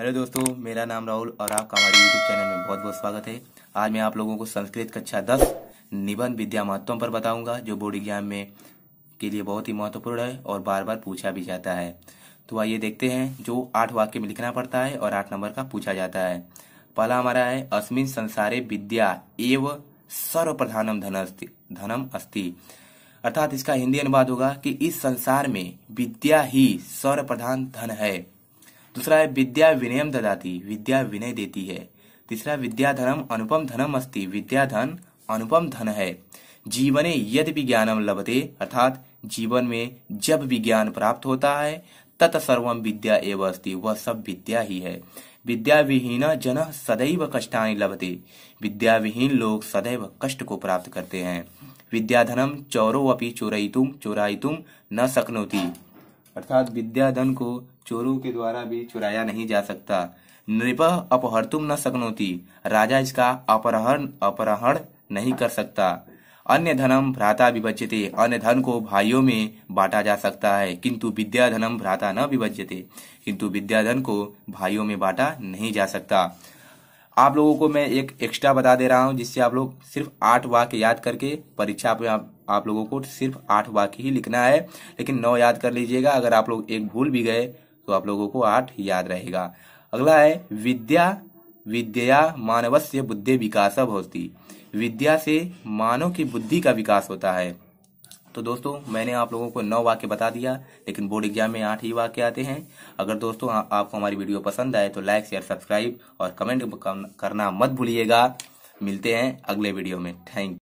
hello दोस्तों मेरा नाम राहुल और आपका हमारे यूट्यूब चैनल में बहुत बहुत स्वागत है आज मैं आप लोगों को संस्कृत कक्षा दस निबंध विद्या महत्वम पर बताऊंगा जो बोर्ड एग्जाम में के लिए बहुत ही महत्वपूर्ण है और बार बार पूछा भी जाता है तो आइए देखते हैं जो आठ वाक्य में लिखना पड़ता है और आठ नंबर का पूछा जाता है पहला हमारा है अस्मिन संसारे विद्या एव सर्वप्रधानम धन धनम अस्थि अर्थात इसका हिंदी अनुवाद होगा कि इस संसार में विद्या ही सर्वप्रधान धन है दूसरा है विद्या विनयम ददाती विद्या विनय देती है तीसरा विद्या धनम अनुपम धनम अस्ति विद्या धन अनुपम धन है जीवने यद विज्ञानम लभते अर्थात जीवन में जब विज्ञान प्राप्त होता है तत सर्वम विद्या एवं अस्ति वह सब विद्या ही है विद्या विहीन जन सदैव कष्टानि लभते विद्या विहीन लोग सदैव कष्ट को प्राप्त करते हैं धनम चौरो अपनी चोरयितुम चोरायितुम न सकनोती अर्थात विद्याधन को चोरों के द्वारा भी चुराया नहीं जा सकता नृप अपहर्तुम न सकनोती राजा इसका अपहरण अपहरण नहीं कर सकता अन्य धनम भ्राता विभज्यते अन्य धन को भाइयों में बांटा जा सकता है किंतु विद्या धनम भ्राता न विभज्यते किंतु विद्या धन को भाइयों में बांटा नहीं जा सकता आप लोगों को मैं एक एक्स्ट्रा बता दे रहा हूं जिससे आप लोग सिर्फ आठ वाक्य याद करके परीक्षा पे आप, आप लोगों को सिर्फ आठ वाक्य ही लिखना है लेकिन नौ याद कर लीजिएगा अगर आप लोग एक भूल भी गए तो आप लोगों को आठ याद रहेगा अगला है विद्या विद्या मानव से बुद्धि विकास होती विद्या से मानव की बुद्धि का विकास होता है तो दोस्तों मैंने आप लोगों को नौ वाक्य बता दिया लेकिन बोर्ड एग्जाम में आठ ही वाक्य आते हैं अगर दोस्तों आ, आपको हमारी वीडियो पसंद आए तो लाइक शेयर सब्सक्राइब और कमेंट करना मत भूलिएगा मिलते हैं अगले वीडियो में थैंक